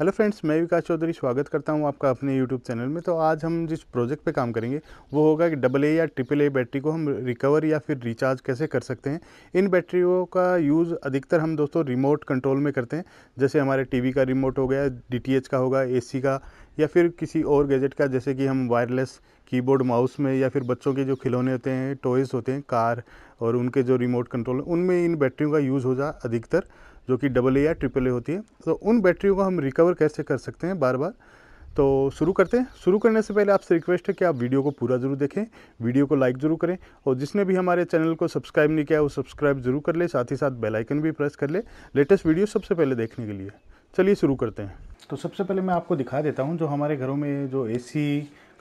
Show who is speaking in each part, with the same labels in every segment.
Speaker 1: hello friends मैं विकास चौधरी स्वागत करता हूं आपका अपने यूट्यूब चैनल में तो आज हम जिस प्रोजेक्ट पे काम करेंगे वो होगा कि डबल ए या ट्रिपल ए बैटरी को हम रिकवर या फिर रिचार्ज कैसे कर सकते हैं इन बैटरियों का यूज़ अधिकतर हम दोस्तों रिमोट कंट्रोल में करते हैं जैसे हमारे टी का रिमोट हो गया डी का होगा ए का या फिर किसी और गैजेट का जैसे कि हम वायरलेस कीबोर्ड माउस में या फिर बच्चों के जो खिलौने होते हैं टॉयज़ होते हैं कार और उनके जो रिमोट कंट्रोल उनमें इन बैटरियों का यूज़ हो जा अधिकतर जो कि डबल ए या ट्रिपल ए होती है तो उन बैटरियों को हम रिकवर कैसे कर सकते हैं बार बार तो शुरू करते हैं शुरू करने से पहले आपसे रिक्वेस्ट है कि आप वीडियो को पूरा ज़रूर देखें वीडियो को लाइक ज़रूर करें और जिसने भी हमारे चैनल को सब्सक्राइब नहीं किया वो सब्सक्राइब ज़रूर कर ले साथ ही साथ बेल आइकन भी प्रेस कर ले लेटेस्ट वीडियो सबसे पहले देखने के लिए चलिए शुरू करते हैं तो सबसे पहले मैं आपको दिखा देता हूँ जो हमारे घरों में जो ए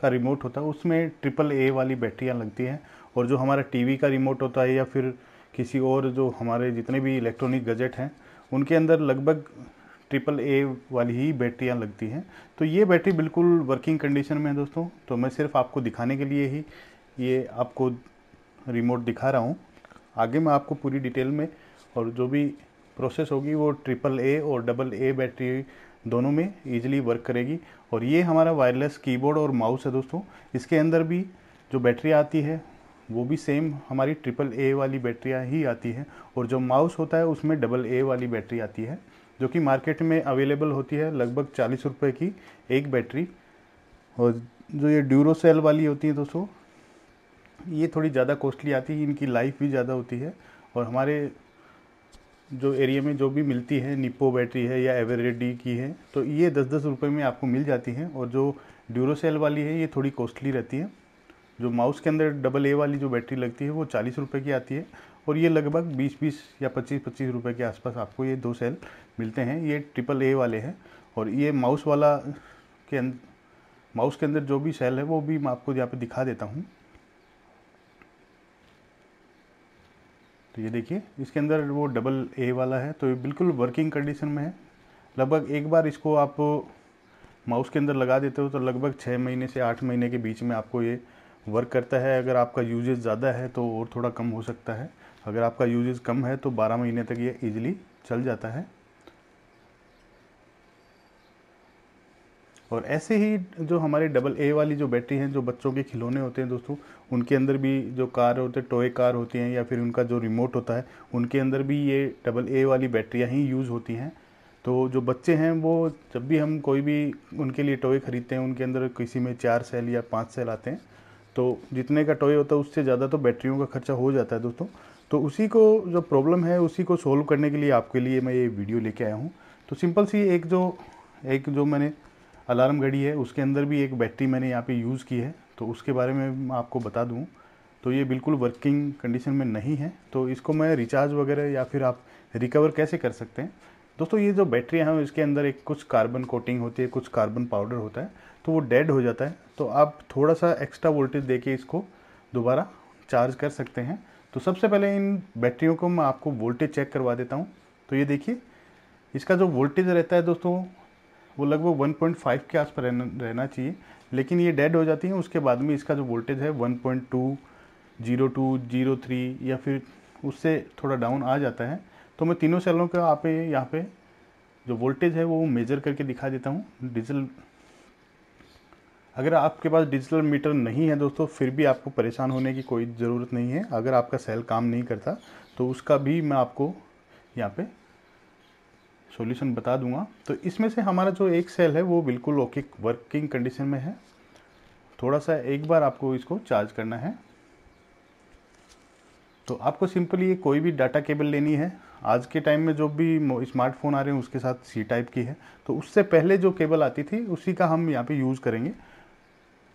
Speaker 1: का रिमोट होता है उसमें ट्रिपल ए वाली बैटरियाँ लगती हैं और जो हमारा टी का रिमोट होता है या फिर किसी और जो हमारे जितने भी इलेक्ट्रॉनिक गजेट हैं उनके अंदर लगभग ट्रिपल ए वाली ही बैटरियाँ लगती हैं तो ये बैटरी बिल्कुल वर्किंग कंडीशन में है दोस्तों तो मैं सिर्फ आपको दिखाने के लिए ही ये आपको रिमोट दिखा रहा हूँ आगे मैं आपको पूरी डिटेल में और जो भी प्रोसेस होगी वो ट्रिपल ए और डबल ए बैटरी दोनों में ईजिली वर्क करेगी और ये हमारा वायरलेस कीबोर्ड और माउस है दोस्तों इसके अंदर भी जो बैटरी आती है वो भी सेम हमारी ट्रिपल ए वाली बैटरियाँ ही आती हैं और जो माउस होता है उसमें डबल ए वाली बैटरी आती है जो कि मार्केट में अवेलेबल होती है लगभग चालीस रुपये की एक बैटरी और जो ये सेल वाली होती है दोस्तों ये थोड़ी ज़्यादा कॉस्टली आती है इनकी लाइफ भी ज़्यादा होती है और हमारे जो एरिया में जो भी मिलती है निप्पो बैटरी है या एवरेडी की है तो ये दस दस रुपये में आपको मिल जाती हैं और जो ड्यूरोसेल वाली है ये थोड़ी कॉस्टली रहती है जो माउस के अंदर डबल ए वाली जो बैटरी लगती है वो चालीस रुपये की आती है और ये लगभग बीस बीस या पच्चीस पच्चीस रुपये के आसपास आपको ये दो सेल मिलते हैं ये ट्रिपल ए वाले हैं और ये माउस वाला के अंदर माउस के अंदर जो भी सेल है वो भी मैं आपको यहाँ पे दिखा देता हूँ तो ये देखिए इसके अंदर वो डबल ए वाला है तो ये बिल्कुल वर्किंग कंडीशन में है लगभग एक बार इसको आप माउस के अंदर लगा देते हो तो लगभग छः महीने से आठ महीने के बीच में आपको ये वर्क करता है अगर आपका यूजेज ज़्यादा है तो और थोड़ा कम हो सकता है अगर आपका यूजेज कम है तो 12 महीने तक ये इजीली चल जाता है और ऐसे ही जो हमारे डबल ए वाली जो बैटरी हैं जो बच्चों के खिलौने होते हैं दोस्तों उनके अंदर भी जो कार होते हैं टॉय कार होती हैं या फिर उनका जो रिमोट होता है उनके अंदर भी ये डबल ए वाली बैटरियाँ ही यूज़ होती हैं तो जो बच्चे हैं वो जब भी हम कोई भी उनके लिए टॉय ख़रीदते हैं उनके अंदर किसी में चार सेल या पाँच सेल आते हैं तो जितने का टॉय होता है उससे ज़्यादा तो बैटरियों का खर्चा हो जाता है दोस्तों तो उसी को जो प्रॉब्लम है उसी को सोल्व करने के लिए आपके लिए मैं ये वीडियो लेके आया हूँ तो सिंपल सी एक जो एक जो मैंने अलार्म घड़ी है उसके अंदर भी एक बैटरी मैंने यहाँ पे यूज़ की है तो उसके बारे में मैं आपको बता दूँ तो ये बिल्कुल वर्किंग कंडीशन में नहीं है तो इसको मैं रिचार्ज वगैरह या फिर आप रिकवर कैसे कर सकते हैं दोस्तों ये जो बैटरी है इसके अंदर एक कुछ कार्बन कोटिंग होती है कुछ कार्बन पाउडर होता है तो वो डेड हो जाता है तो आप थोड़ा सा एक्स्ट्रा वोल्टेज दे के इसको दोबारा चार्ज कर सकते हैं तो सबसे पहले इन बैटरियों को मैं आपको वोल्टेज चेक करवा देता हूँ तो ये देखिए इसका जो वोल्टेज रहता है दोस्तों वो लगभग 1.5 के आस रहना रहना चाहिए लेकिन ये डेड हो जाती है उसके बाद में इसका जो वोल्टेज है 1.2 02 03 या फिर उससे थोड़ा डाउन आ जाता है तो मैं तीनों सेलों का आप यहाँ पे जो वोल्टेज है वो मेजर करके दिखा देता हूँ डिजिटल अगर आपके पास डिजिटल मीटर नहीं है दोस्तों फिर भी आपको परेशान होने की कोई ज़रूरत नहीं है अगर आपका सेल काम नहीं करता तो उसका भी मैं आपको यहाँ पे सॉल्यूशन बता दूंगा तो इसमें से हमारा जो एक सेल है वो बिल्कुल ओके वर्किंग कंडीशन में है थोड़ा सा एक बार आपको इसको चार्ज करना है तो आपको सिंपली ये कोई भी डाटा केबल लेनी है आज के टाइम में जो भी स्मार्टफोन आ रहे हैं उसके साथ सी टाइप की है तो उससे पहले जो केबल आती थी उसी का हम यहाँ पे यूज़ करेंगे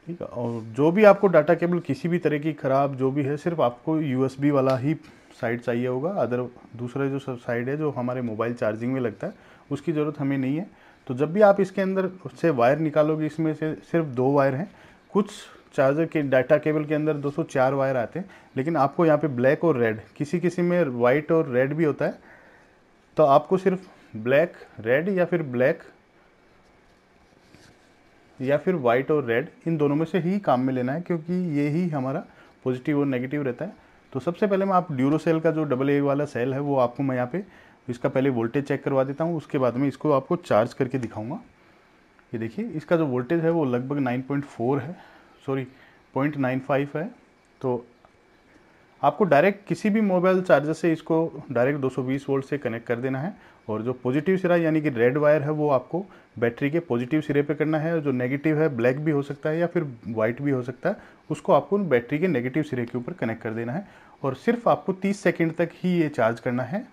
Speaker 1: ठीक है और जो भी आपको डाटा केबल किसी भी तरह की ख़राब जो भी है सिर्फ आपको यू वाला ही साइड चाहिए होगा अदर दूसरा जो साइड है जो हमारे मोबाइल चार्जिंग में लगता है उसकी ज़रूरत हमें नहीं है तो जब भी आप इसके अंदर से वायर निकालोगे इसमें से सिर्फ दो वायर हैं कुछ चार्जर के डाटा केबल के अंदर 204 वायर आते हैं लेकिन आपको यहाँ पे ब्लैक और रेड किसी किसी में वाइट और रेड भी होता है तो आपको सिर्फ ब्लैक रेड या फिर ब्लैक या फिर वाइट और रेड इन दोनों में से ही काम में लेना है क्योंकि ये ही हमारा पॉजिटिव और नेगेटिव रहता है तो सबसे पहले मैं आप ड्यूरो सेल का जो डबल ए वाला सेल है वो आपको मैं यहाँ पे इसका पहले वोल्टेज चेक करवा देता हूँ उसके बाद में इसको आपको चार्ज करके दिखाऊंगा ये देखिए इसका जो वोल्टेज है वो लगभग 9.4 है सॉरी पॉइंट नाइन फाइव है तो आपको डायरेक्ट किसी भी मोबाइल चार्जर से इसको डायरेक्ट 220 वोल्ट से कनेक्ट कर देना है और जो पॉजिटिव सिरा यानी कि रेड वायर है वो आपको बैटरी के पॉजिटिव सिरे पे करना है और जो नेगेटिव है ब्लैक भी हो सकता है या फिर वाइट भी हो सकता है उसको आपको बैटरी के नेगेटिव सिरे के ऊपर कनेक्ट कर देना है और सिर्फ आपको तीस सेकेंड तक ही ये चार्ज करना है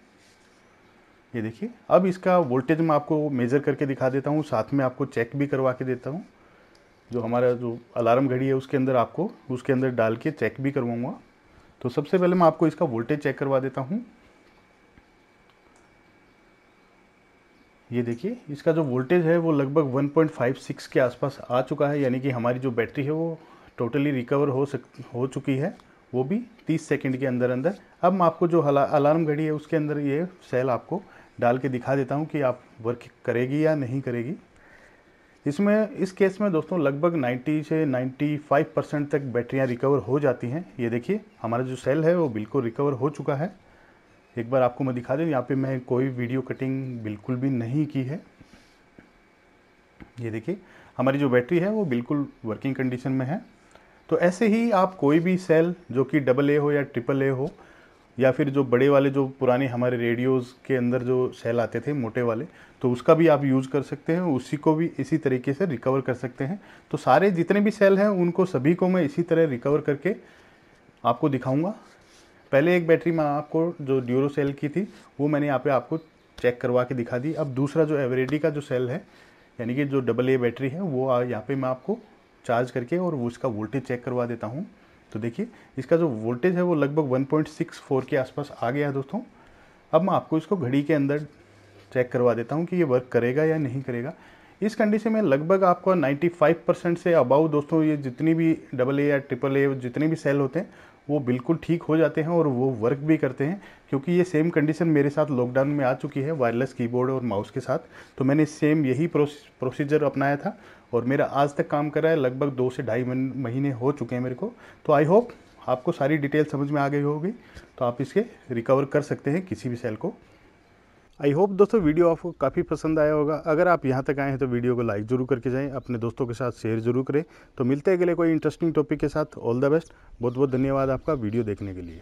Speaker 1: ये देखिए अब इसका वोल्टेज मैं आपको मेज़र करके दिखा देता हूँ साथ में आपको चेक भी करवा के देता हूँ जो हमारा जो अलार्म घड़ी है उसके अंदर आपको उसके अंदर डाल के चेक भी करवाऊँगा तो सबसे पहले मैं आपको इसका वोल्टेज चेक करवा देता हूँ ये देखिए इसका जो वोल्टेज है वो लगभग 1.56 के आसपास आ चुका है यानी कि हमारी जो बैटरी है वो टोटली रिकवर हो सक हो चुकी है वो भी 30 सेकंड के अंदर अंदर अब आपको जो अलार्म घड़ी है उसके अंदर ये सेल आपको डाल के दिखा देता हूँ कि आप वर्क करेगी या नहीं करेगी इसमें इस केस में दोस्तों लगभग 90 से 95 परसेंट तक बैटरियां रिकवर हो जाती हैं ये देखिए हमारा जो सेल है वो बिल्कुल रिकवर हो चुका है एक बार आपको मैं दिखा दूँ यहाँ पे मैं कोई वीडियो कटिंग बिल्कुल भी नहीं की है ये देखिए हमारी जो बैटरी है वो बिल्कुल वर्किंग कंडीशन में है तो ऐसे ही आप कोई भी सेल जो कि डबल ए हो या ट्रिपल ए हो या फिर जो बड़े वाले जो पुराने हमारे रेडियोज़ के अंदर जो सेल आते थे मोटे वाले तो उसका भी आप यूज़ कर सकते हैं उसी को भी इसी तरीके से रिकवर कर सकते हैं तो सारे जितने भी सेल हैं उनको सभी को मैं इसी तरह रिकवर करके आपको दिखाऊंगा पहले एक बैटरी मैं आपको जो ड्यूरो सेल की थी वो मैंने यहाँ पे आपको चेक करवा के दिखा दी अब दूसरा जो एवरेडी का जो सेल है यानी कि जो डबल ए बैटरी है वो यहाँ पर मैं आपको चार्ज करके और वो उसका वोल्टेज चेक करवा देता हूँ तो देखिए इसका जो वोल्टेज है वो लगभग 1.64 के आसपास आ गया है दोस्तों अब मैं आपको इसको घड़ी के अंदर चेक करवा देता हूँ कि ये वर्क करेगा या नहीं करेगा इस कंडीशन में लगभग आपको 95 परसेंट से अबाउ दोस्तों ये जितनी भी डबल ए या ट्रिपल ए जितने भी सेल होते हैं वो बिल्कुल ठीक हो जाते हैं और वो वर्क भी करते हैं क्योंकि ये सेम कंडीशन मेरे साथ लॉकडाउन में आ चुकी है वायरलेस कीबोर्ड और माउस के साथ तो मैंने सेम यही प्रोसीजर अपनाया था और मेरा आज तक काम कर रहा है लगभग दो से ढाई महीने हो चुके हैं मेरे को तो आई होप आपको सारी डिटेल समझ में आ गई होगी तो आप इसके रिकवर कर सकते हैं किसी भी सेल को आई होप दोस्तों वीडियो आपको काफ़ी पसंद आया होगा अगर आप यहाँ तक आए हैं तो वीडियो को लाइक जरूर करके जाएँ अपने दोस्तों के साथ शेयर जरूर करें तो मिलते हैं अगले कोई इंटरेस्टिंग टॉपिक के साथ ऑल द बेस्ट बहुत बहुत धन्यवाद आपका वीडियो देखने के लिए